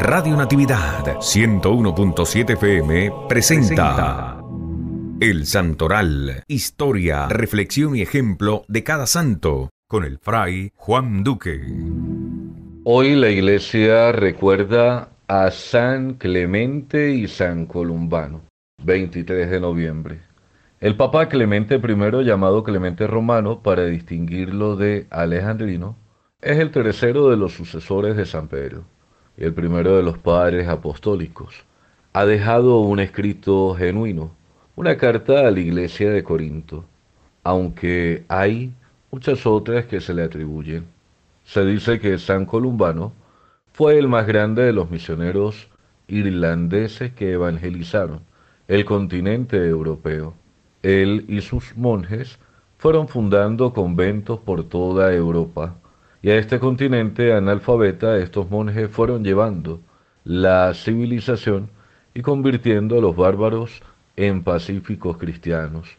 Radio Natividad 101.7 FM presenta El Santoral, historia, reflexión y ejemplo de cada santo, con el fray Juan Duque. Hoy la iglesia recuerda a San Clemente y San Columbano, 23 de noviembre. El Papa Clemente I, llamado Clemente Romano para distinguirlo de Alejandrino, es el tercero de los sucesores de San Pedro el primero de los padres apostólicos, ha dejado un escrito genuino, una carta a la iglesia de Corinto, aunque hay muchas otras que se le atribuyen. Se dice que San Columbano fue el más grande de los misioneros irlandeses que evangelizaron el continente europeo. Él y sus monjes fueron fundando conventos por toda Europa y a este continente analfabeta estos monjes fueron llevando la civilización y convirtiendo a los bárbaros en pacíficos cristianos.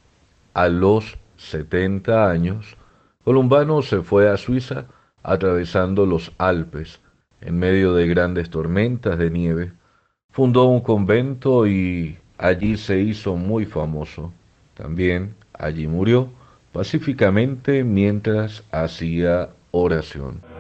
A los 70 años, Columbano se fue a Suiza atravesando los Alpes. En medio de grandes tormentas de nieve, fundó un convento y allí se hizo muy famoso. También allí murió pacíficamente mientras hacía oración.